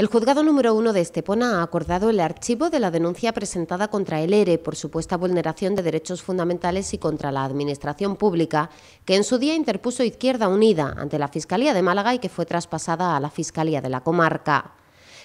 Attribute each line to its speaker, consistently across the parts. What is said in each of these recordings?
Speaker 1: El juzgado número uno de Estepona ha acordado el archivo de la denuncia presentada contra el ERE por supuesta vulneración de derechos fundamentales y contra la Administración Pública, que en su día interpuso Izquierda Unida ante la Fiscalía de Málaga y que fue traspasada a la Fiscalía de la Comarca.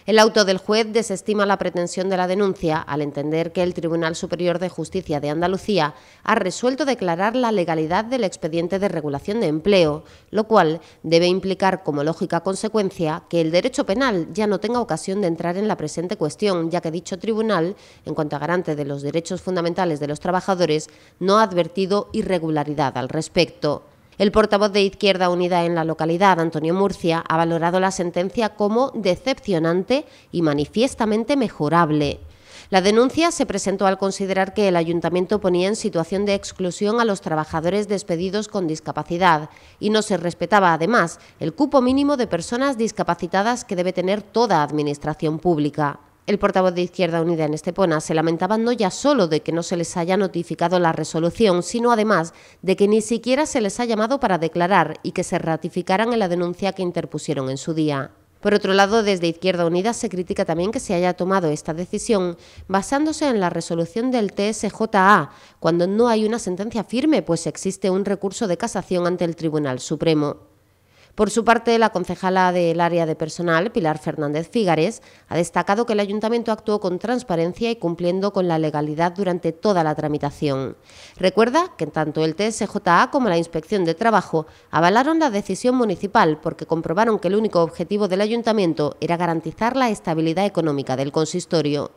Speaker 1: El auto del juez desestima la pretensión de la denuncia al entender que el Tribunal Superior de Justicia de Andalucía ha resuelto declarar la legalidad del expediente de regulación de empleo, lo cual debe implicar como lógica consecuencia que el derecho penal ya no tenga ocasión de entrar en la presente cuestión, ya que dicho tribunal, en cuanto a garante de los derechos fundamentales de los trabajadores, no ha advertido irregularidad al respecto. El portavoz de Izquierda Unida en la localidad, Antonio Murcia, ha valorado la sentencia como decepcionante y manifiestamente mejorable. La denuncia se presentó al considerar que el ayuntamiento ponía en situación de exclusión a los trabajadores despedidos con discapacidad y no se respetaba además el cupo mínimo de personas discapacitadas que debe tener toda administración pública. El portavoz de Izquierda Unida en Estepona se lamentaba no ya solo de que no se les haya notificado la resolución, sino además de que ni siquiera se les ha llamado para declarar y que se ratificaran en la denuncia que interpusieron en su día. Por otro lado, desde Izquierda Unida se critica también que se haya tomado esta decisión basándose en la resolución del TSJA, cuando no hay una sentencia firme, pues existe un recurso de casación ante el Tribunal Supremo. Por su parte, la concejala del área de personal, Pilar Fernández Figares, ha destacado que el ayuntamiento actuó con transparencia y cumpliendo con la legalidad durante toda la tramitación. Recuerda que tanto el TSJA como la Inspección de Trabajo avalaron la decisión municipal porque comprobaron que el único objetivo del ayuntamiento era garantizar la estabilidad económica del consistorio.